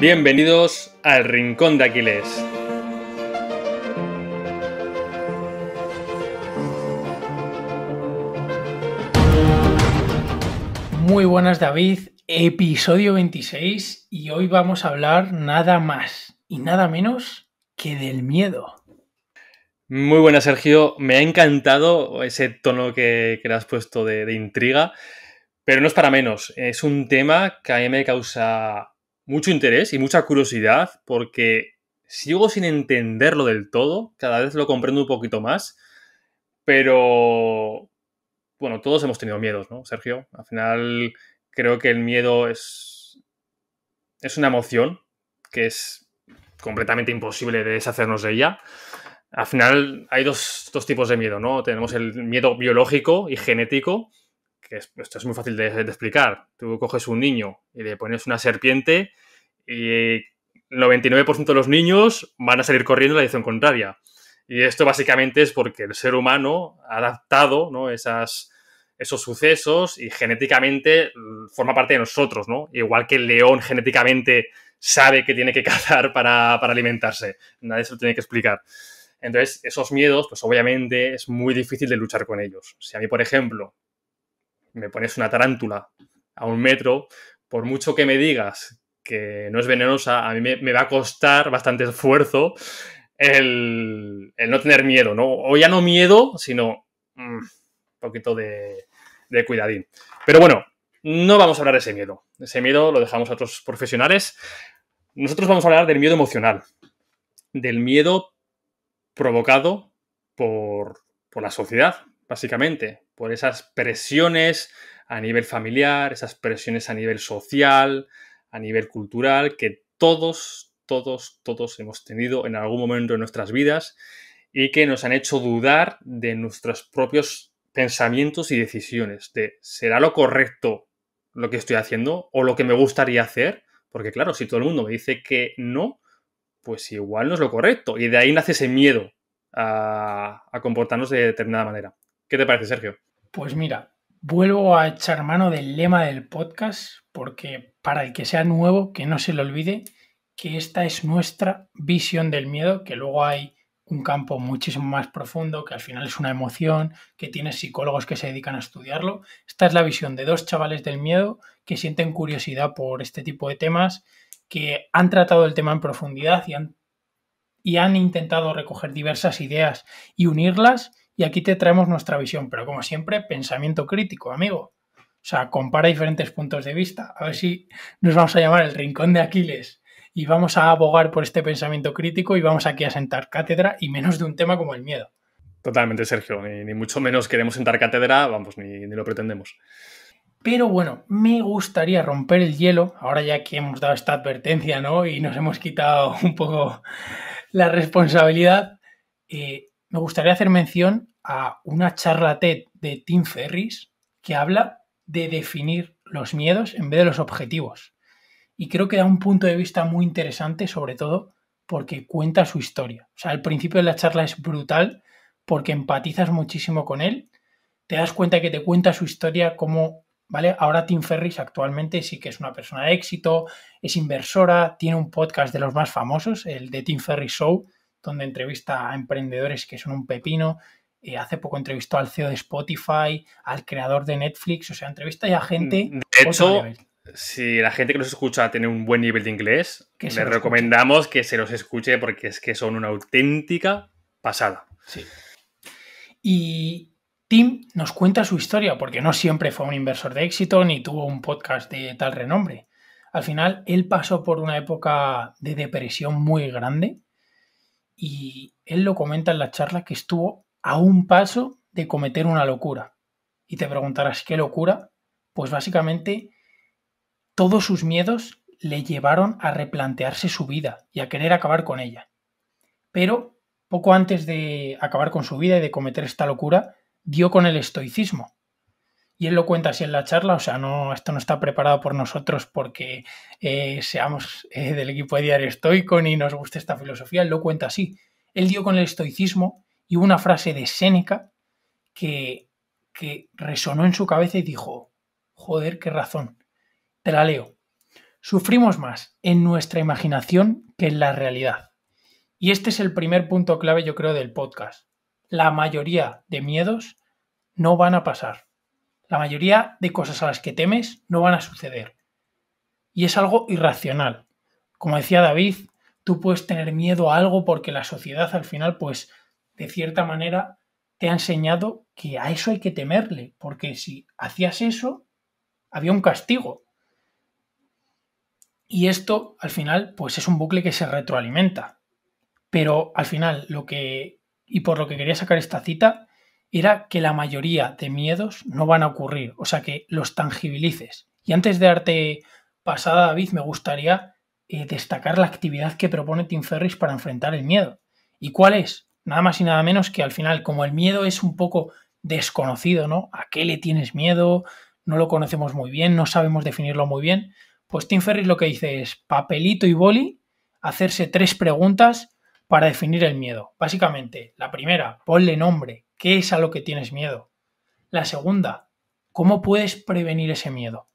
Bienvenidos al Rincón de Aquiles. Muy buenas David, episodio 26 y hoy vamos a hablar nada más y nada menos que del miedo. Muy buenas Sergio, me ha encantado ese tono que, que le has puesto de, de intriga, pero no es para menos, es un tema que a mí me causa mucho interés y mucha curiosidad porque sigo sin entenderlo del todo, cada vez lo comprendo un poquito más, pero bueno, todos hemos tenido miedos, ¿no, Sergio? Al final creo que el miedo es, es una emoción que es completamente imposible de deshacernos de ella. Al final hay dos, dos tipos de miedo, ¿no? Tenemos el miedo biológico y genético que esto es muy fácil de, explicar. Tú coges un niño y le pones una serpiente y el 99% de los niños van a salir corriendo en la dirección contraria. Y esto básicamente es porque el ser humano ha adaptado Esas, esos sucesos y genéticamente forma parte de nosotros, ¿no? Igual que el león genéticamente sabe que tiene que cazar para, para alimentarse. Nadie se lo tiene que explicar. Entonces, esos miedos, pues obviamente es muy difícil de luchar con ellos. Si a mí, por ejemplo, me pones una tarántula a un metro, por mucho que me digas que no es venenosa, a mí me, va a costar bastante esfuerzo el, no tener miedo, ¿no? O ya no miedo, sino un mm, poquito de, cuidadín. Pero bueno, no vamos a hablar de ese miedo. Ese miedo lo dejamos a otros profesionales. Nosotros vamos a hablar del miedo emocional, del miedo provocado por, por la sociedad, básicamente, por esas presiones a nivel familiar, esas presiones a nivel social, a nivel cultural, que todos, todos, todos hemos tenido en algún momento de nuestras vidas y que nos han hecho dudar de nuestros propios pensamientos y decisiones, de ¿será lo correcto lo que estoy haciendo o lo que me gustaría hacer? Porque claro, si todo el mundo me dice que no, pues igual no es lo correcto. Y de ahí nace ese miedo a, a comportarnos de determinada manera. ¿Qué te parece, Sergio? Pues mira, vuelvo a echar mano del lema del podcast porque para el que sea nuevo, que no se le olvide que esta es nuestra visión del miedo, que luego hay un campo muchísimo más profundo, que al final es una emoción, que tiene psicólogos que se dedican a estudiarlo. Esta es la visión de dos chavales del miedo que sienten curiosidad por este tipo de temas, que han tratado el tema en profundidad y han, y han intentado recoger diversas ideas y unirlas y aquí te traemos nuestra visión, pero como siempre, pensamiento crítico, amigo. O sea, compara diferentes puntos de vista. A ver si nos vamos a llamar el rincón de Aquiles y vamos a abogar por este pensamiento crítico y vamos aquí a sentar cátedra y menos de un tema como el miedo. Totalmente, Sergio. Ni, mucho menos queremos sentar cátedra, vamos, ni, lo pretendemos. Pero bueno, me gustaría romper el hielo, ahora ya que hemos dado esta advertencia, ¿no? Y nos hemos quitado un poco la responsabilidad. Eh, me gustaría hacer mención a una charla TED de Tim Ferriss que habla de definir los miedos en vez de los objetivos. Y creo que da un punto de vista muy interesante, sobre todo porque cuenta su historia. O sea, al principio de la charla es brutal porque empatizas muchísimo con él, te das cuenta que te cuenta su historia como, ¿vale? Ahora Tim Ferris actualmente sí que es una persona de éxito, es inversora, tiene un podcast de los más famosos, el de Tim Ferriss Show, donde entrevista a emprendedores que son un pepino. Eh, hace poco entrevistó al CEO de Spotify, al creador de Netflix, o sea, entrevista a gente. Mm, de hecho, si la gente que nos escucha tiene un buen nivel de inglés, le recomendamos que se los escuche porque es que son una auténtica pasada. Sí. Y Tim nos cuenta su historia, porque no siempre fue un inversor de éxito ni tuvo un podcast de tal renombre. Al final, él pasó por una época de depresión muy grande y él lo comenta en la charla que estuvo a un paso de cometer una locura. Y te preguntarás, ¿qué locura? Pues básicamente todos sus miedos le llevaron a replantearse su vida y a querer acabar con ella. Pero poco antes de acabar con su vida y de cometer esta locura, dio con el estoicismo, y él lo cuenta así en la charla, o sea, no, esto no está preparado por nosotros porque eh, seamos eh, del equipo de diario estoico ni nos guste esta filosofía, él lo cuenta así. Él dio con el estoicismo y una frase de Séneca que, que resonó en su cabeza y dijo, joder, qué razón. Te la leo. Sufrimos más en nuestra imaginación que en la realidad. Y este es el primer punto clave, yo creo, del podcast. La mayoría de miedos no van a pasar. La mayoría de cosas a las que temes no van a suceder. Y es algo irracional. Como decía David, tú puedes tener miedo a algo porque la sociedad al final, pues, de cierta manera, te ha enseñado que a eso hay que temerle, porque si hacías eso, había un castigo. Y esto, al final, pues es un bucle que se retroalimenta. Pero al final, lo que, y por lo que quería sacar esta cita, era que la mayoría de miedos no van a ocurrir, o sea, que los tangibilices. Y antes de darte pasada, David, me gustaría eh, destacar la actividad que propone Tim Ferris para enfrentar el miedo. ¿Y cuál es? Nada más y nada menos que al final, como el miedo es un poco desconocido, ¿no? ¿A qué le tienes miedo? No lo conocemos muy bien, no sabemos definirlo muy bien. Pues Tim Ferris lo que dice es papelito y boli, hacerse tres preguntas para definir el miedo. Básicamente, la primera, ponle nombre, ¿qué es a lo que tienes miedo? La segunda, ¿cómo puedes prevenir ese miedo?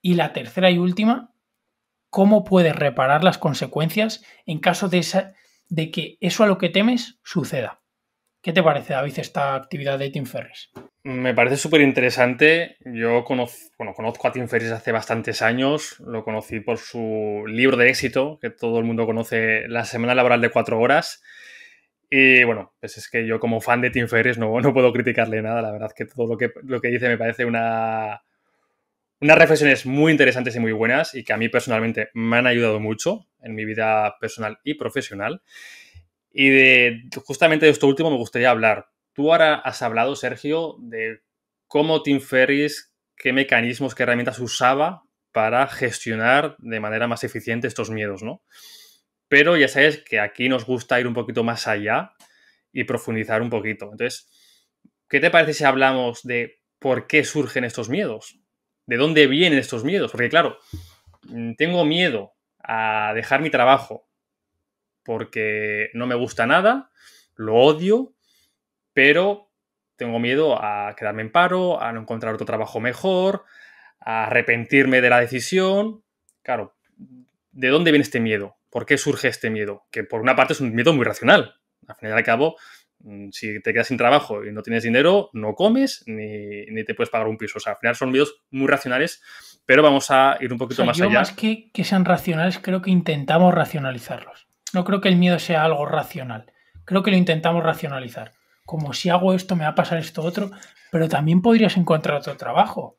Y la tercera y última, ¿cómo puedes reparar las consecuencias en caso de, que eso a lo que temes suceda? ¿Qué te parece, David, esta actividad de Tim Ferris? Me parece súper interesante. Yo conozco, a Tim Ferriss hace bastantes años. Lo conocí por su libro de éxito, que todo el mundo conoce, La Semana Laboral de Cuatro Horas. Y bueno, pues es que yo como fan de Tim Ferriss no, puedo criticarle nada. La verdad que todo lo que, lo que dice me parece una, unas reflexiones muy interesantes y muy buenas y que a mí personalmente me han ayudado mucho en mi vida personal y profesional. Y de justamente de esto último me gustaría hablar, Tú ahora has hablado, Sergio, de cómo Tim Ferris, qué mecanismos, qué herramientas usaba para gestionar de manera más eficiente estos miedos, ¿no? Pero ya sabes que aquí nos gusta ir un poquito más allá y profundizar un poquito. Entonces, ¿qué te parece si hablamos de por qué surgen estos miedos? ¿De dónde vienen estos miedos? Porque claro, mm, tengo miedo a dejar mi trabajo porque no me gusta nada, lo odio, pero tengo miedo a quedarme en paro, a no encontrar otro trabajo mejor, a arrepentirme de la decisión. Claro, ¿de dónde viene este miedo? ¿Por qué surge este miedo? Que por una parte es un miedo muy racional. Al final y al cabo, mm, si te quedas sin trabajo y no tienes dinero, no comes ni, te puedes pagar un piso. O sea, al final son miedos muy racionales, pero vamos a ir un poquito más allá. Más que, que sean racionales, creo que intentamos racionalizarlos. No creo que el miedo sea algo racional. Creo que lo intentamos racionalizar como si hago esto me va a pasar esto otro, pero también podrías encontrar otro trabajo.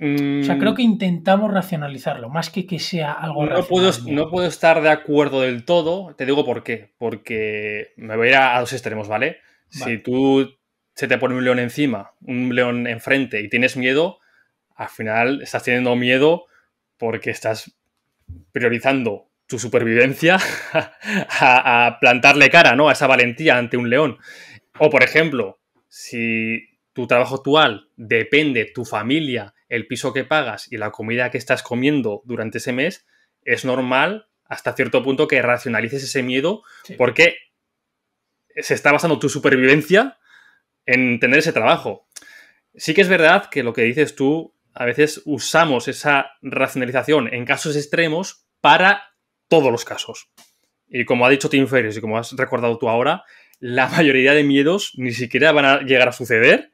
O sea, creo mm. que intentamos racionalizarlo, más que que sea algo no puedo, no puedo estar de acuerdo del todo, te digo por qué, porque me voy a ir a, dos extremos, ¿vale? Si tú se te pone un león encima, un león enfrente y tienes miedo, al final estás teniendo miedo porque estás priorizando tu supervivencia a, a plantarle cara, ¿no? A esa valentía ante un león. O, por ejemplo, si tu trabajo actual depende tu familia, el piso que pagas y la comida que estás comiendo durante ese mes, es normal hasta cierto punto que racionalices ese miedo porque se está basando tu supervivencia en tener ese trabajo. Sí que es verdad que lo que dices tú, a veces usamos esa racionalización en casos extremos para todos los casos. Y como ha dicho Tim Ferriss y como has recordado tú ahora, la mayoría de miedos ni siquiera van a llegar a suceder.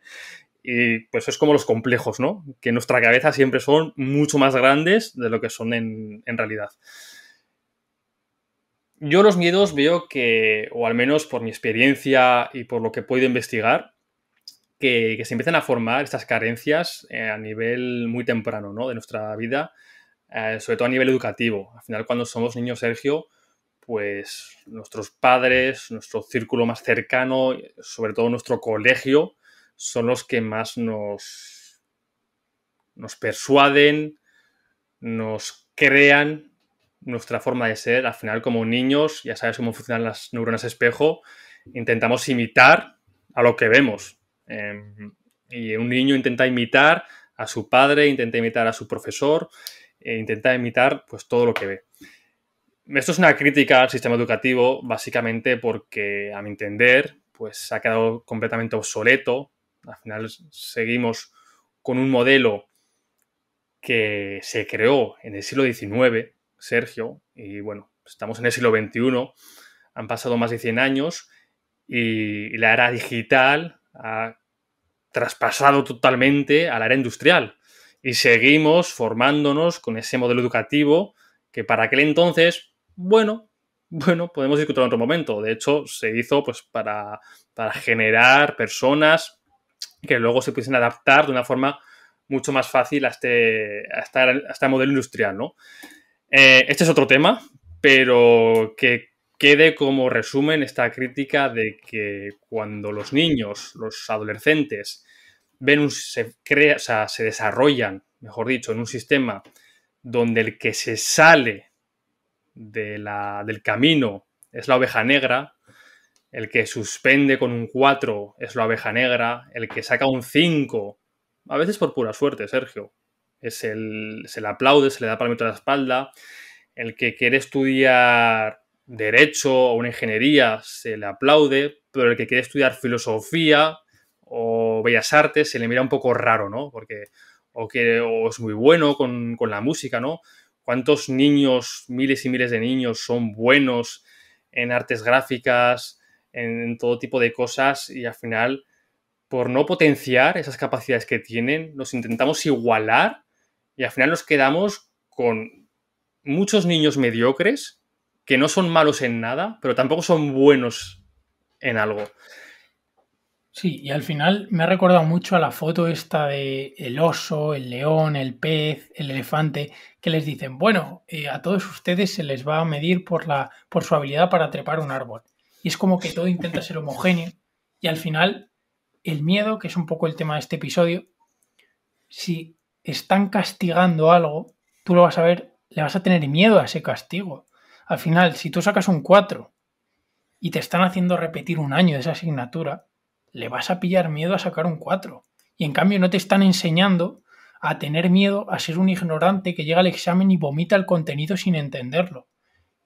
Y pues es como los complejos, ¿no? Que en nuestra cabeza siempre son mucho más grandes de lo que son en, realidad. Yo los miedos veo que, o al menos por mi experiencia y por lo que puedo investigar, que, se empiezan a formar estas carencias eh, a nivel muy temprano ¿no? de nuestra vida, eh, sobre todo a nivel educativo. Al final, cuando somos niños, Sergio, pues nuestros padres, nuestro círculo más cercano, sobre todo nuestro colegio, son los que más nos, nos persuaden, nos crean nuestra forma de ser. Al final, como niños, ya sabes cómo funcionan las neuronas espejo, intentamos imitar a lo que vemos. Em, y un niño intenta imitar a su padre, intenta imitar a su profesor, e intenta imitar pues todo lo que ve. Esto es una crítica al sistema educativo, básicamente porque, a mi entender, pues ha quedado completamente obsoleto. Al final seguimos con un modelo que se creó en el siglo XIX, Sergio, y bueno, estamos en el siglo XXI, han pasado más de 100 años y la era digital ha traspasado totalmente a la era industrial y seguimos formándonos con ese modelo educativo que para aquel entonces bueno, bueno, podemos discutirlo en otro momento. De hecho, se hizo pues para, para generar personas que luego se pudiesen adaptar de una forma mucho más fácil a este, a este modelo industrial, ¿no? Eh, este es otro tema, pero que quede como resumen esta crítica de que cuando los niños, los adolescentes, ven se, crea, o sea, se desarrollan, mejor dicho, en un sistema donde el que se sale la, del camino es la oveja negra, el que suspende con un 4 es la oveja negra, el que saca un 5, a veces por pura suerte, Sergio, es el, se le aplaude, se le da palmito a la espalda, el que quiere estudiar derecho o una ingeniería se le aplaude, pero el que quiere estudiar filosofía o bellas artes se le mira un poco raro, ¿no? Porque o, que, o es muy bueno con, con la música, ¿no? cuántos niños, miles y miles de niños son buenos en artes gráficas, en, todo tipo de cosas y al final por no potenciar esas capacidades que tienen, nos intentamos igualar y al final nos quedamos con muchos niños mediocres que no son malos en nada, pero tampoco son buenos en algo. Sí, y al final me ha recordado mucho a la foto esta de el oso, el león, el pez, el elefante, que les dicen, bueno, eh, a todos ustedes se les va a medir por, la, por su habilidad para trepar un árbol. Y es como que todo intenta ser homogéneo. Y al final, el miedo, que es un poco el tema de este episodio, si están castigando algo, tú lo vas a ver, le vas a tener miedo a ese castigo. Al final, si tú sacas un 4 y te están haciendo repetir un año de esa asignatura, le vas a pillar miedo a sacar un 4. Y en cambio no te están enseñando a tener miedo a ser un ignorante que llega al examen y vomita el contenido sin entenderlo.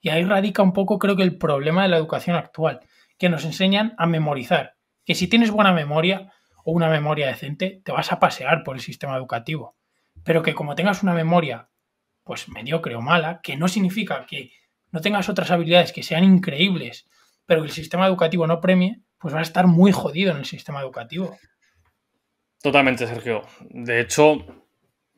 Y ahí radica un poco creo que el problema de la educación actual, que nos enseñan a memorizar, que si tienes buena memoria o una memoria decente, te vas a pasear por el sistema educativo. Pero que como tengas una memoria, pues mediocre o mala, que no significa que no tengas otras habilidades que sean increíbles, pero que el sistema educativo no premie, pues va a estar muy jodido en el sistema educativo. Totalmente, Sergio. De hecho,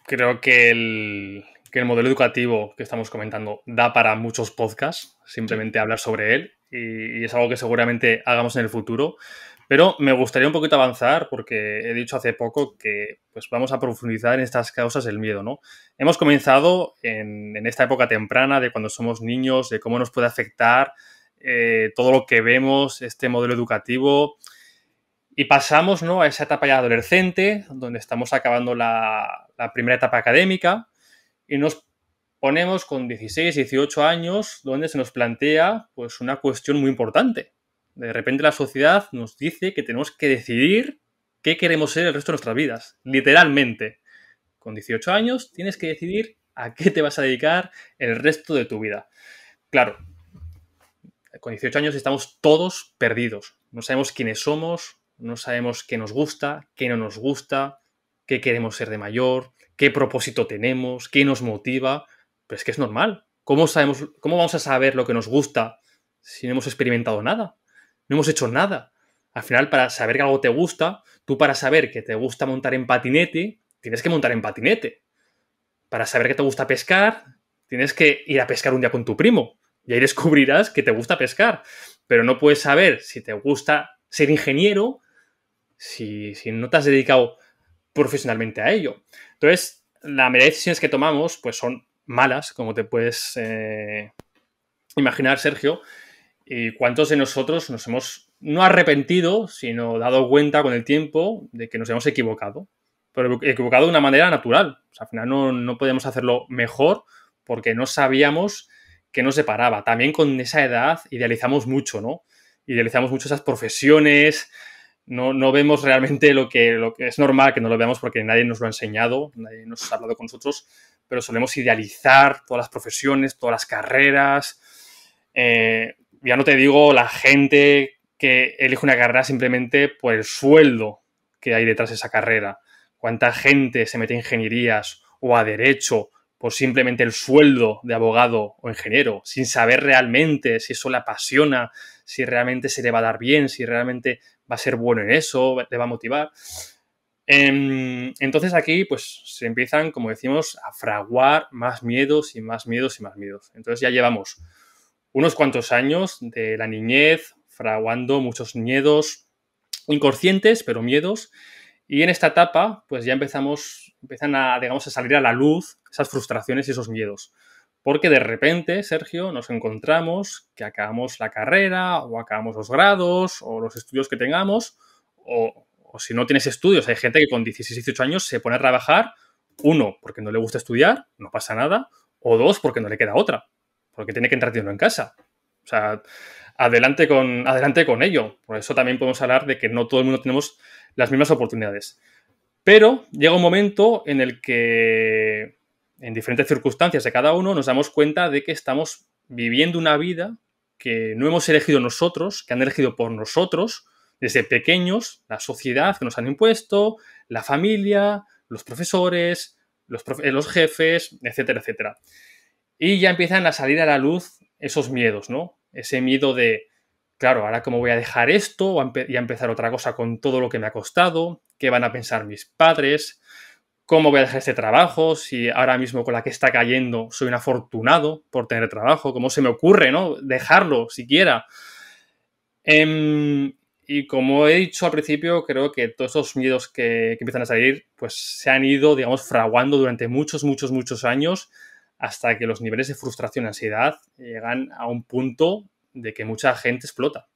creo que el, modelo educativo que estamos comentando da para muchos podcasts, simplemente hablar sobre él, y, es algo que seguramente hagamos en el futuro. Pero me gustaría un poquito avanzar porque he dicho hace poco que pues, vamos a profundizar en estas causas del miedo, ¿no? Hemos comenzado en, en esta época temprana de cuando somos niños, de cómo nos puede afectar eh, todo lo que vemos, este modelo educativo. Y pasamos a esa etapa ya adolescente, donde estamos acabando la, primera etapa académica, y nos ponemos con 16, 18 años, donde se nos plantea pues, una cuestión muy importante. De repente la sociedad nos dice que tenemos que decidir qué queremos ser el resto de nuestras vidas, literalmente. Con 18 años tienes que decidir a qué te vas a dedicar el resto de tu vida. Claro, con 18 años estamos todos perdidos. No sabemos quiénes somos, no sabemos qué nos gusta, qué no nos gusta, qué queremos ser de mayor, qué propósito tenemos, qué nos motiva. Pero es que es normal. ¿Cómo, sabemos, cómo vamos a saber lo que nos gusta si no hemos experimentado nada? No hemos hecho nada. Al final, para saber que algo te gusta, tú para saber que te gusta montar en patinete, tienes que montar en patinete. Para saber que te gusta pescar, tienes que ir a pescar un día con tu primo. Y ahí descubrirás que te gusta pescar, pero no puedes saber si te gusta ser ingeniero si, no te has dedicado profesionalmente a ello. Entonces, la mayoría de decisiones que tomamos pues son malas, como te puedes eh, imaginar, Sergio. ¿Y cuántos de nosotros nos hemos no arrepentido, sino dado cuenta con el tiempo de que nos hemos equivocado? Pero equivocado de una manera natural. al final no, no podíamos hacerlo mejor porque no sabíamos que nos separaba. También con esa edad idealizamos mucho, ¿no? Idealizamos mucho esas profesiones, no, no vemos realmente lo que, lo que es normal que no lo veamos porque nadie nos lo ha enseñado, nadie nos ha hablado con nosotros, pero solemos idealizar todas las profesiones, todas las carreras. Eh, ya no te digo la gente que elige una carrera simplemente por el sueldo que hay detrás de esa carrera. Cuánta gente se mete a ingenierías o a derecho o simplemente el sueldo de abogado o ingeniero, sin saber realmente si eso le apasiona, si realmente se le va a dar bien, si realmente va a ser bueno en eso, le va a motivar. Em, entonces aquí pues se empiezan, como decimos, a fraguar más miedos y más miedos y más miedos. Entonces ya llevamos unos cuantos años de la niñez fraguando muchos miedos inconscientes, pero miedos. Y en esta etapa pues ya empezamos empiezan a, digamos, a salir a la luz esas frustraciones y esos miedos. Porque de repente, Sergio, nos encontramos que acabamos la carrera o acabamos los grados o los estudios que tengamos o, si no tienes estudios, hay gente que con 16, 18 años se pone a trabajar, uno, porque no le gusta estudiar, no pasa nada, o dos, porque no le queda otra, porque tiene que entrar dinero en casa. O sea, adelante con, adelante con ello. Por eso también podemos hablar de que no todo el mundo tenemos las mismas oportunidades. Pero llega un momento en el que, en diferentes circunstancias de cada uno, nos damos cuenta de que estamos viviendo una vida que no hemos elegido nosotros, que han elegido por nosotros, desde pequeños, la sociedad que nos han impuesto, la familia, los profesores, los, eh, jefes, etcétera, etcétera. Y ya empiezan a salir a la luz esos miedos, ¿no? Ese miedo de, claro, ahora cómo voy a dejar esto y a empezar otra cosa con todo lo que me ha costado, qué van a pensar mis padres, cómo voy a dejar este trabajo, si ahora mismo con la que está cayendo soy un afortunado por tener trabajo, cómo se me ocurre, ¿no? Dejarlo siquiera. Em, y como he dicho al principio, creo que todos esos miedos que, que, empiezan a salir, pues se han ido, digamos, fraguando durante muchos, muchos, muchos años hasta que los niveles de frustración y ansiedad llegan a un punto de que mucha gente explota.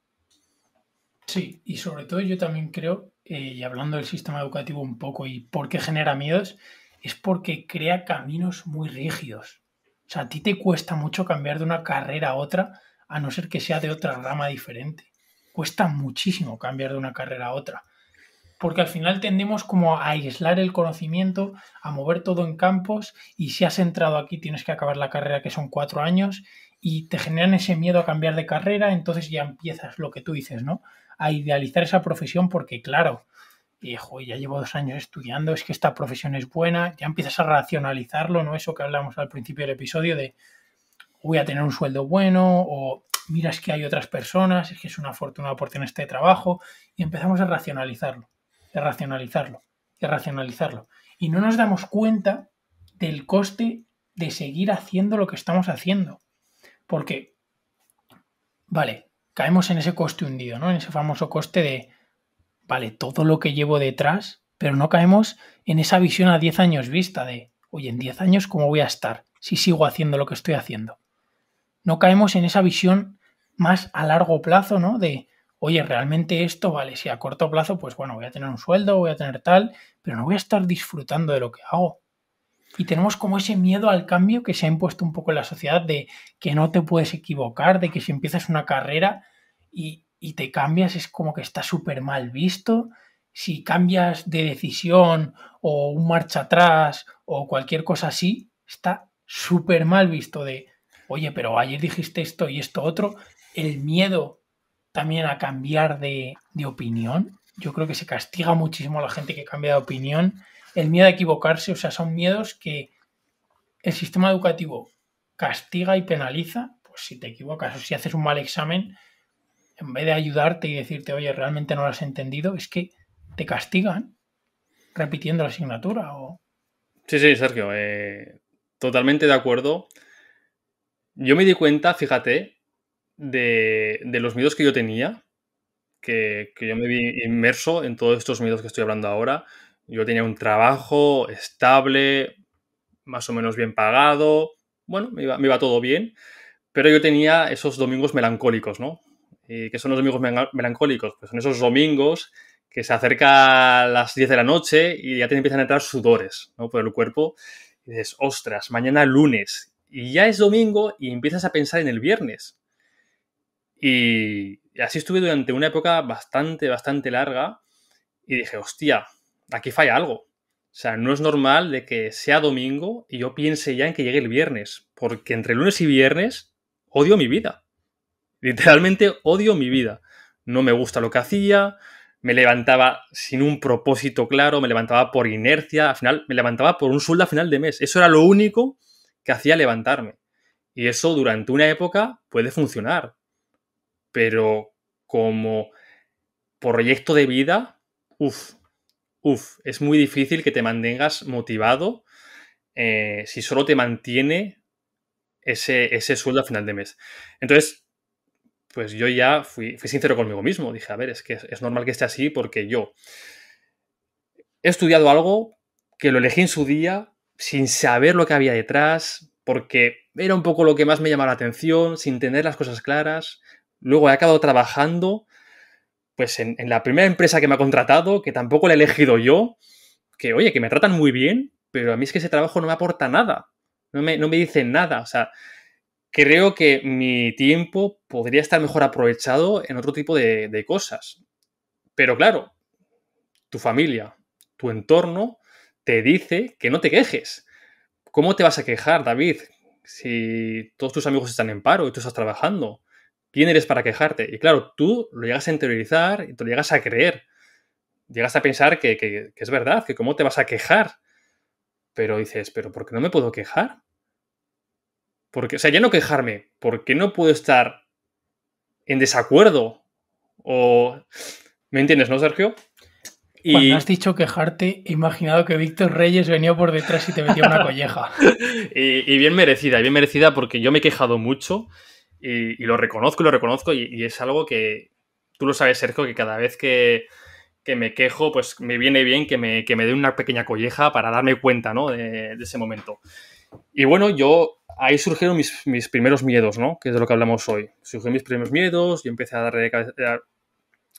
Sí, y sobre todo yo también creo, eh, y hablando del sistema educativo un poco y por qué genera miedos, es porque crea caminos muy rígidos. O sea, a ti te cuesta mucho cambiar de una carrera a otra, a no ser que sea de otra rama diferente. Cuesta muchísimo cambiar de una carrera a otra. Porque al final tendemos como a aislar el conocimiento, a mover todo en campos, y si has entrado aquí tienes que acabar la carrera, que son cuatro años, y te generan ese miedo a cambiar de carrera, entonces ya empiezas lo que tú dices, ¿no? a idealizar esa profesión porque, claro, viejo, eh, ya llevo dos años estudiando, es que esta profesión es buena, ya empiezas a racionalizarlo, ¿no? Eso que hablamos al principio del episodio de voy a tener un sueldo bueno o miras que hay otras personas, es que es una fortuna por tener este trabajo y empezamos a racionalizarlo, a racionalizarlo, a racionalizarlo. Y no nos damos cuenta del coste de seguir haciendo lo que estamos haciendo. Porque, vale, caemos en ese coste hundido, ¿no? En ese famoso coste de, vale, todo lo que llevo detrás, pero no caemos en esa visión a 10 años vista de, oye, en 10 años, ¿cómo voy a estar si sigo haciendo lo que estoy haciendo? No caemos en esa visión más a largo plazo, ¿no? De, oye, realmente esto, vale, si a corto plazo, pues bueno, voy a tener un sueldo, voy a tener tal, pero no voy a estar disfrutando de lo que hago y tenemos como ese miedo al cambio que se ha impuesto un poco en la sociedad de que no te puedes equivocar, de que si empiezas una carrera y, te cambias es como que está súper mal visto. Si cambias de decisión o un marcha atrás o cualquier cosa así, está súper mal visto de, oye, pero ayer dijiste esto y esto otro. El miedo también a cambiar de, de opinión. Yo creo que se castiga muchísimo a la gente que cambia de opinión el miedo a equivocarse, o sea, son miedos que el sistema educativo castiga y penaliza, pues si te equivocas o si haces un mal examen, en vez de ayudarte y decirte, oye, realmente no lo has entendido, es que te castigan repitiendo la asignatura. O... Sí, sí, Sergio, eh, totalmente de acuerdo. Yo me di cuenta, fíjate, de, los miedos que yo tenía, que, que yo me vi inmerso en todos estos miedos que estoy hablando ahora, yo tenía un trabajo estable, más o menos bien pagado, bueno, me iba, todo bien, pero yo tenía esos domingos melancólicos, ¿no? ¿Y ¿Qué son los domingos melancólicos? Pues son esos domingos que se acerca a las 10 de la noche y ya te empiezan a entrar sudores ¿no? por el cuerpo. Y dices, ostras, mañana lunes. Y ya es domingo y empiezas a pensar en el viernes. Y así estuve durante una época bastante, bastante larga. Y dije, hostia, aquí falla algo. O sea, no es normal de que sea domingo y yo piense ya en que llegue el viernes, porque entre lunes y viernes odio mi vida. Literalmente odio mi vida. No me gusta lo que hacía, me levantaba sin un propósito claro, me levantaba por inercia, al final me levantaba por un sueldo a final de mes. Eso era lo único que hacía levantarme. Y eso durante una época puede funcionar. Pero como proyecto de vida, uff, Uf, es muy difícil que te mantengas motivado eh, si solo te mantiene ese, ese sueldo a final de mes. Entonces, pues yo ya fui, sincero conmigo mismo. Dije, a ver, es que es normal que esté así porque yo he estudiado algo que lo elegí en su día sin saber lo que había detrás, porque era un poco lo que más me llamaba la atención, sin tener las cosas claras. Luego he acabado trabajando pues en, la primera empresa que me ha contratado, que tampoco la he elegido yo, que oye, que me tratan muy bien, pero a mí es que ese trabajo no me aporta nada, no me, no dicen nada, o sea, creo que mi tiempo podría estar mejor aprovechado en otro tipo de, cosas. Pero claro, tu familia, tu entorno te dice que no te quejes. ¿Cómo te vas a quejar, David, si todos tus amigos están en paro y tú estás trabajando? ¿Quién eres para quejarte? Y claro, tú lo llegas a interiorizar y te lo llegas a creer. Llegas a pensar que, es verdad, que cómo te vas a quejar. Pero dices, ¿pero por qué no me puedo quejar? Porque, o sea, ya no quejarme, porque no puedo estar en desacuerdo. O. ¿Me entiendes, no, Sergio? Y... Cuando has dicho quejarte, he imaginado que Víctor Reyes venía por detrás y te metía una colleja. y, y, bien merecida, bien merecida, porque yo me he quejado mucho y, lo reconozco y lo reconozco y, es algo que tú lo sabes, Sergio, que cada vez que, me quejo, pues me viene bien que me, dé una pequeña colleja para darme cuenta ¿no? de, ese momento. Y bueno, yo ahí surgieron mis, primeros miedos, ¿no? que es de lo que hablamos hoy. Surgieron mis primeros miedos, yo empecé a darle,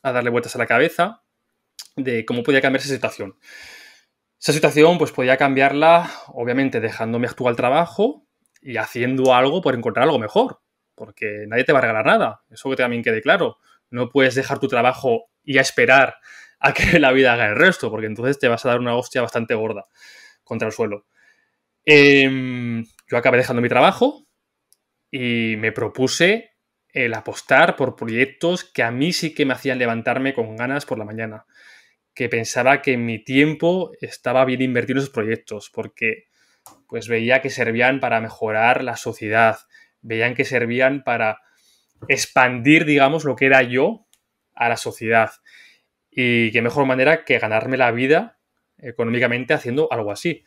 a, darle vueltas a la cabeza de cómo podía cambiar esa situación. Esa situación pues podía cambiarla, obviamente, dejándome actual trabajo y haciendo algo por encontrar algo mejor porque nadie te va a regalar nada. Eso que también quede claro. No puedes dejar tu trabajo y a esperar a que la vida haga el resto, porque entonces te vas a dar una hostia bastante gorda contra el suelo. Em, yo acabé dejando mi trabajo y me propuse el apostar por proyectos que a mí sí que me hacían levantarme con ganas por la mañana, que pensaba que mi tiempo estaba bien invertido en esos proyectos, porque pues veía que servían para mejorar la sociedad, veían que servían para expandir, digamos, lo que era yo a la sociedad. Y qué mejor manera que ganarme la vida económicamente haciendo algo así.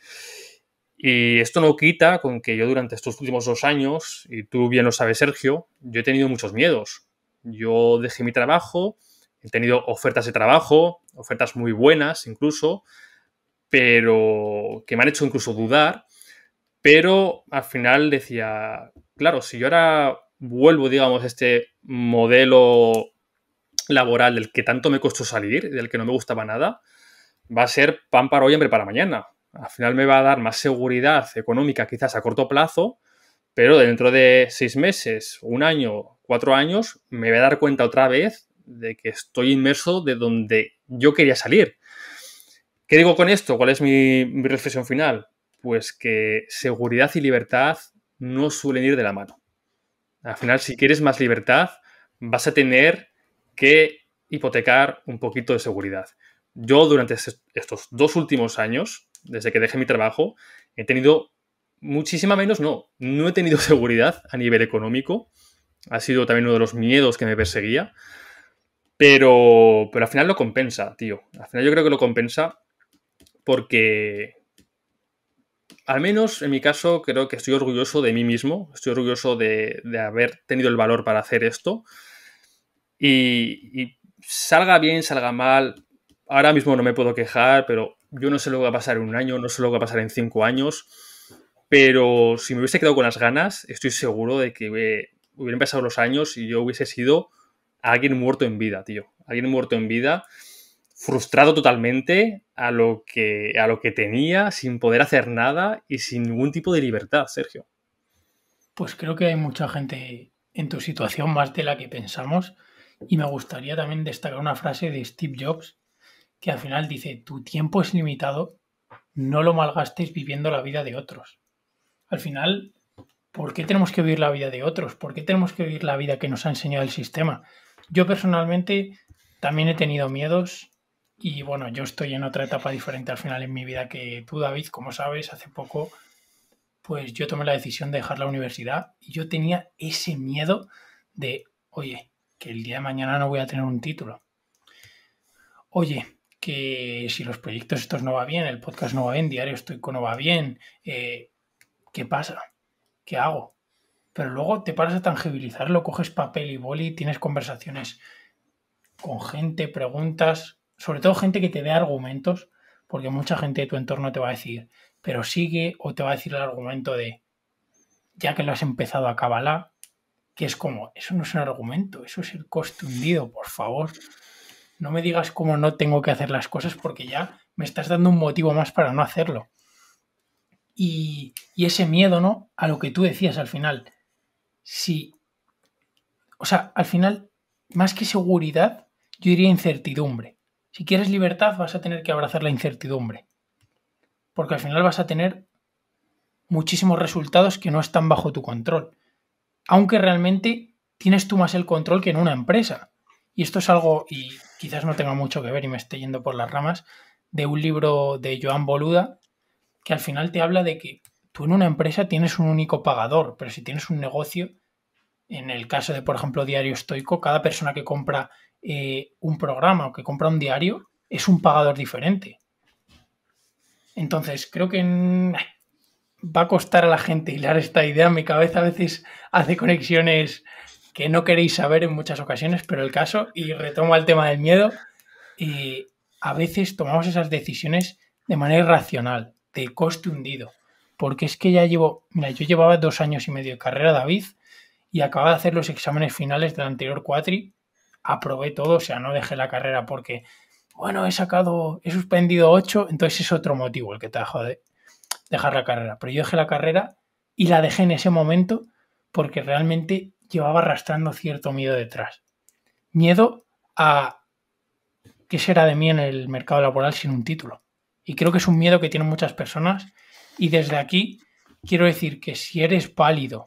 Y esto no quita con que yo durante estos últimos dos años, y tú bien lo sabes, Sergio, yo he tenido muchos miedos. Yo dejé mi trabajo, he tenido ofertas de trabajo, ofertas muy buenas incluso, pero que me han hecho incluso dudar, pero al final decía, claro, si yo ahora vuelvo, digamos, a este modelo laboral del que tanto me costó salir, del que no me gustaba nada, va a ser pan para hoy, hambre para mañana. Al final me va a dar más seguridad económica quizás a corto plazo, pero dentro de seis meses, un año, cuatro años, me voy a dar cuenta otra vez de que estoy inmerso de donde yo quería salir. ¿Qué digo con esto? ¿Cuál es mi, mi reflexión final? Pues que seguridad y libertad no suelen ir de la mano. Al final, si quieres más libertad, vas a tener que hipotecar un poquito de seguridad. Yo durante estos dos últimos años, desde que dejé mi trabajo, he tenido muchísima menos, no, no he tenido seguridad a nivel económico. Ha sido también uno de los miedos que me perseguía. Pero, pero al final lo compensa, tío. Al final yo creo que lo compensa porque al menos en mi caso, creo que estoy orgulloso de mí mismo, estoy orgulloso de, haber tenido el valor para hacer esto. Y, salga bien, salga mal, ahora mismo no me puedo quejar, pero yo no sé lo que va a pasar en un año, no sé lo que va a pasar en cinco años, pero si me hubiese quedado con las ganas, estoy seguro de que hubieran pasado los años y yo hubiese sido alguien muerto en vida, tío, alguien muerto en vida frustrado totalmente a lo, que, a lo que tenía, sin poder hacer nada y sin ningún tipo de libertad, Sergio. Pues creo que hay mucha gente en tu situación más de la que pensamos y me gustaría también destacar una frase de Steve Jobs que al final dice, tu tiempo es limitado, no lo malgastes viviendo la vida de otros. Al final, ¿por qué tenemos que vivir la vida de otros? ¿Por qué tenemos que vivir la vida que nos ha enseñado el sistema? Yo personalmente también he tenido miedos y bueno, yo estoy en otra etapa diferente al final en mi vida que tú, David, como sabes, hace poco, pues yo tomé la decisión de dejar la universidad y yo tenía ese miedo de, oye, que el día de mañana no voy a tener un título. Oye, que si los proyectos estos no va bien, el podcast no va bien, diario estoy con no va bien, eh, ¿qué pasa? ¿Qué hago? Pero luego te paras a tangibilizarlo, coges papel y boli, tienes conversaciones con gente, preguntas, sobre todo gente que te dé argumentos, porque mucha gente de tu entorno te va a decir, pero sigue o te va a decir el argumento de, ya que lo has empezado, a cabalá que es como, eso no es un argumento, eso es el coste por favor. No me digas cómo no tengo que hacer las cosas porque ya me estás dando un motivo más para no hacerlo. Y, y ese miedo, ¿no? A lo que tú decías al final. Si, o sea, al final, más que seguridad, yo diría incertidumbre. Si quieres libertad vas a tener que abrazar la incertidumbre, porque al final vas a tener muchísimos resultados que no están bajo tu control, aunque realmente tienes tú más el control que en una empresa. Y esto es algo, y quizás no tenga mucho que ver y me esté yendo por las ramas, de un libro de Joan Boluda, que al final te habla de que tú en una empresa tienes un único pagador, pero si tienes un negocio, en el caso de, por ejemplo, Diario Estoico, cada persona que compra eh, un programa o que compra un diario es un pagador diferente. Entonces, creo que va a costar a la gente hilar esta idea. Mi cabeza a veces hace conexiones que no queréis saber en muchas ocasiones, pero el caso, y retomo el tema del miedo, y a veces tomamos esas decisiones de manera irracional, de coste hundido. Porque es que ya llevo, mira, yo llevaba dos años y medio de carrera, David, y acababa de hacer los exámenes finales del anterior cuatri, aprobé todo, o sea, no dejé la carrera porque, bueno, he sacado, he suspendido 8, entonces es otro motivo el que te dejó de dejar la carrera. Pero yo dejé la carrera y la dejé en ese momento porque realmente llevaba arrastrando cierto miedo detrás. Miedo a qué será de mí en el mercado laboral sin un título. Y creo que es un miedo que tienen muchas personas. Y desde aquí quiero decir que si eres pálido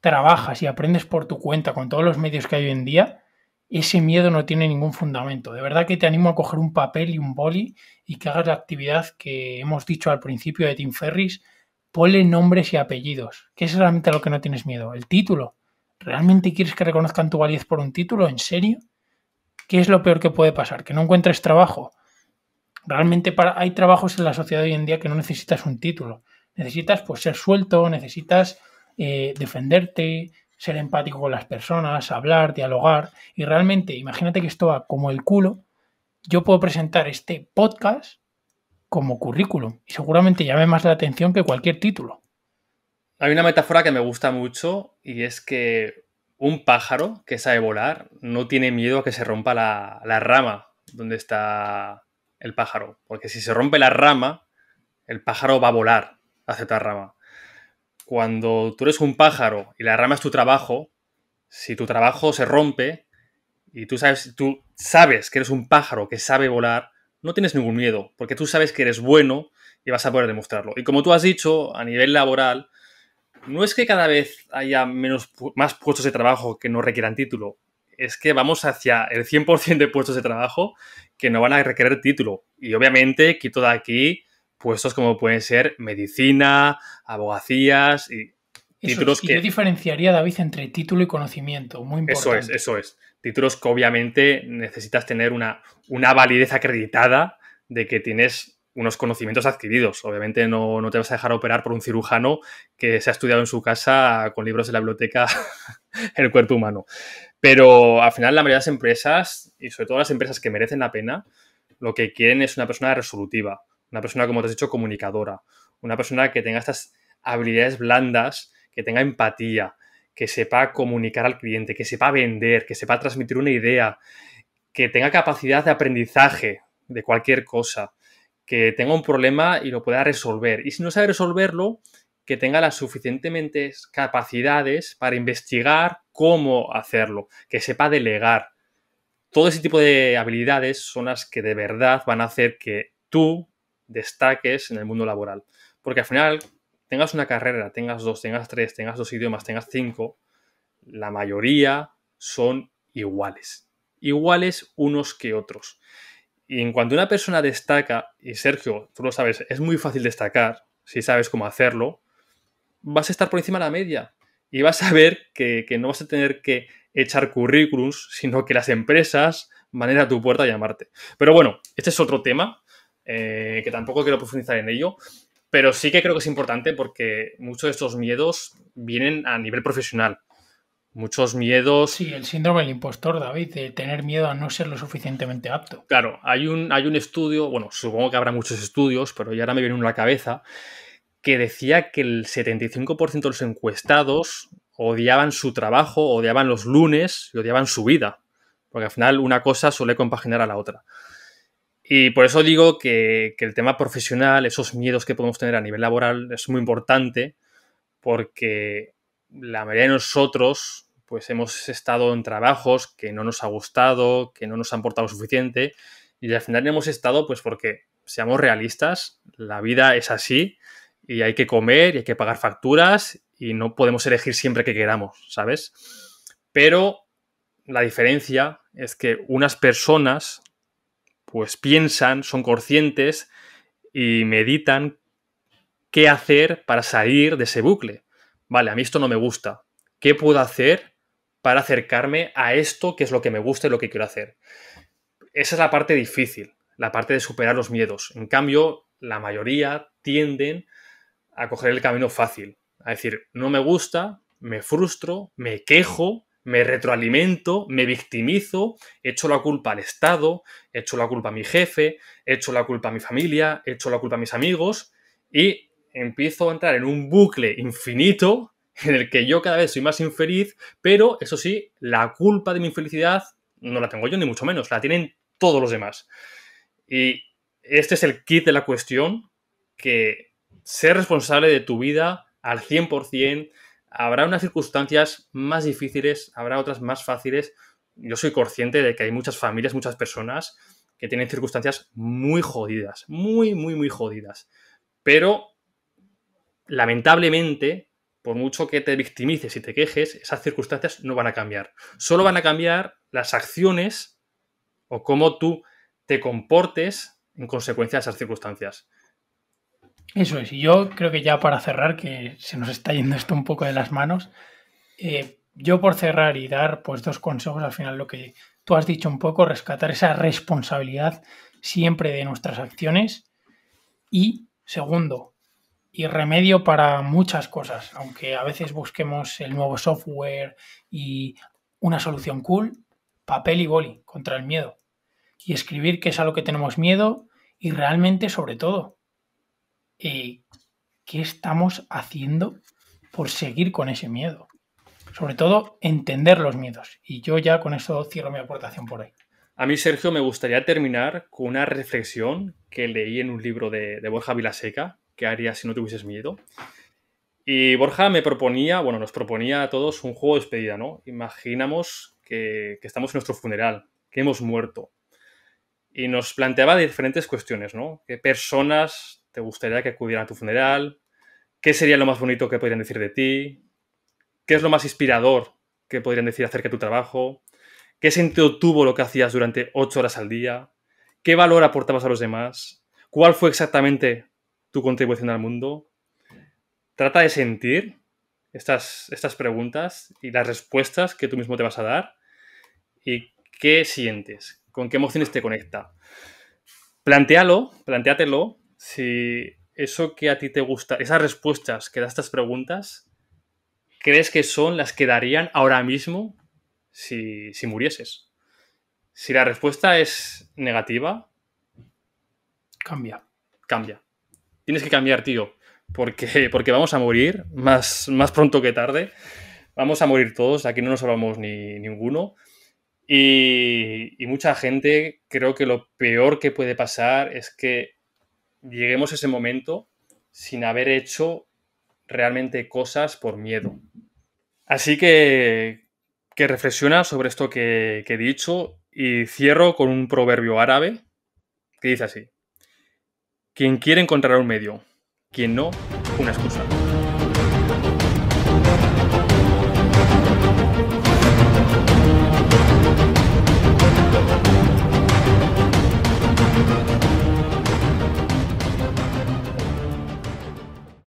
trabajas y aprendes por tu cuenta con todos los medios que hay hoy en día, ese miedo no tiene ningún fundamento. De verdad que te animo a coger un papel y un boli y que hagas la actividad que hemos dicho al principio de Tim Ferris, ponle nombres y apellidos, ¿Qué es realmente lo que no tienes miedo, el título. ¿Realmente quieres que reconozcan tu validez por un título? ¿En serio? ¿Qué es lo peor que puede pasar? ¿Que no encuentres trabajo? Realmente hay trabajos en la sociedad hoy en día que no necesitas un título. Necesitas pues ser suelto, necesitas eh, defenderte, ser empático con las personas, hablar, dialogar. Y realmente, imagínate que esto va como el culo. Yo puedo presentar este podcast como currículum y seguramente llame más la atención que cualquier título. Hay una metáfora que me gusta mucho y es que un pájaro que sabe volar no tiene miedo a que se rompa la, la rama donde está el pájaro, porque si se rompe la rama, el pájaro va a volar hacia otra rama cuando tú eres un pájaro y la rama es tu trabajo, si tu trabajo se rompe y tú sabes, tú sabes que eres un pájaro que sabe volar, no tienes ningún miedo, porque tú sabes que eres bueno y vas a poder demostrarlo. Y como tú has dicho, a nivel laboral, no es que cada vez haya menos, más puestos de trabajo que no requieran título, es que vamos hacia el 100% de puestos de trabajo que no van a requerir título. Y obviamente quito de aquí puestos como pueden ser medicina, abogacías y títulos que... yo diferenciaría, David, entre título y conocimiento, muy importante. Eso es, eso es. Títulos que obviamente necesitas tener una, validez acreditada de que tienes unos conocimientos adquiridos. Obviamente no, te vas a dejar operar por un cirujano que se ha estudiado en su casa con libros de la biblioteca el cuerpo humano. Pero al final la mayoría de las empresas, y sobre todo las empresas que merecen la pena, lo que quieren es una persona resolutiva, una persona, como te has dicho, comunicadora, una persona que tenga estas habilidades blandas, que tenga empatía, que sepa comunicar al cliente, que sepa vender, que sepa transmitir una idea, que tenga capacidad de aprendizaje de cualquier cosa, que tenga un problema y lo pueda resolver. Y si no sabe resolverlo, que tenga las suficientemente capacidades para investigar cómo hacerlo, que sepa delegar. Todo ese tipo de habilidades son las que de verdad van a hacer que tú destaques en el mundo laboral. Porque al final, tengas una carrera, tengas dos, tengas tres, tengas dos idiomas, tengas cinco, la mayoría son iguales. Iguales unos que otros. Y en cuanto una persona destaca, y Sergio, tú lo sabes, es muy fácil destacar, si sabes cómo hacerlo, vas a estar por encima de la media. Y vas a ver que, no vas a tener que echar currículums, sino que las empresas van a ir a tu puerta a llamarte. Pero bueno, este es otro tema eh, que tampoco quiero profundizar en ello, pero sí que creo que es importante porque muchos de estos miedos vienen a nivel profesional. Muchos miedos. Sí, el síndrome del impostor, David, de tener miedo a no ser lo suficientemente apto. Claro, hay un, hay un estudio, bueno, supongo que habrá muchos estudios, pero ya ahora me viene uno a la cabeza, que decía que el 75% de los encuestados odiaban su trabajo, odiaban los lunes y odiaban su vida. Porque al final una cosa suele compaginar a la otra. Y por eso digo que, el tema profesional, esos miedos que podemos tener a nivel laboral es muy importante porque la mayoría de nosotros pues hemos estado en trabajos que no nos ha gustado, que no nos han portado suficiente y al final hemos estado pues porque, seamos realistas, la vida es así y hay que comer y hay que pagar facturas y no podemos elegir siempre que queramos, ¿sabes? Pero la diferencia es que unas personas pues piensan, son conscientes y meditan qué hacer para salir de ese bucle. Vale, a mí esto no me gusta. ¿Qué puedo hacer para acercarme a esto que es lo que me gusta y lo que quiero hacer? Esa es la parte difícil, la parte de superar los miedos. En cambio, la mayoría tienden a coger el camino fácil, a decir, no me gusta, me frustro, me quejo, me retroalimento, me victimizo, echo la culpa al Estado, echo la culpa a mi jefe, echo la culpa a mi familia, echo la culpa a mis amigos y empiezo a entrar en un bucle infinito en el que yo cada vez soy más infeliz, pero eso sí, la culpa de mi infelicidad no la tengo yo ni mucho menos, la tienen todos los demás. Y este es el kit de la cuestión, que ser responsable de tu vida al 100%, habrá unas circunstancias más difíciles, habrá otras más fáciles. Yo soy consciente de que hay muchas familias, muchas personas que tienen circunstancias muy jodidas, muy, muy, muy jodidas. Pero, lamentablemente, por mucho que te victimices y te quejes, esas circunstancias no van a cambiar. Solo van a cambiar las acciones o cómo tú te comportes en consecuencia de esas circunstancias. Eso es, y yo creo que ya para cerrar, que se nos está yendo esto un poco de las manos, eh, yo por cerrar y dar pues dos consejos, al final lo que tú has dicho un poco, rescatar esa responsabilidad siempre de nuestras acciones y segundo, y remedio para muchas cosas, aunque a veces busquemos el nuevo software y una solución cool, papel y boli contra el miedo y escribir qué es a lo que tenemos miedo y realmente sobre todo eh, qué estamos haciendo por seguir con ese miedo. Sobre todo, entender los miedos. Y yo ya con eso cierro mi aportación por ahí. A mí, Sergio, me gustaría terminar con una reflexión que leí en un libro de, Borja Vilaseca, que haría si no tuvieses miedo? Y Borja me proponía, bueno, nos proponía a todos un juego de despedida, ¿no? Imaginamos que, que estamos en nuestro funeral, que hemos muerto. Y nos planteaba diferentes cuestiones, ¿no? ¿Qué personas te gustaría que acudieran a tu funeral, qué sería lo más bonito que podrían decir de ti, qué es lo más inspirador que podrían decir acerca de tu trabajo, qué sentido tuvo lo que hacías durante ocho horas al día, qué valor aportabas a los demás, cuál fue exactamente tu contribución al mundo. Trata de sentir estas, estas preguntas y las respuestas que tú mismo te vas a dar y qué sientes, con qué emociones te conecta. Plantéalo, plantéatelo si eso que a ti te gusta, esas respuestas que da estas preguntas, crees que son las que darían ahora mismo si, si murieses. Si la respuesta es negativa, cambia. Cambia. Tienes que cambiar, tío. Porque, porque vamos a morir más, más pronto que tarde. Vamos a morir todos. Aquí no nos salvamos ni ninguno. Y, y, mucha gente creo que lo peor que puede pasar es que lleguemos a ese momento sin haber hecho realmente cosas por miedo. Así que, que reflexiona sobre esto que, que he dicho y cierro con un proverbio árabe que dice así. Quien quiere encontrar un medio, quien no, una excusa.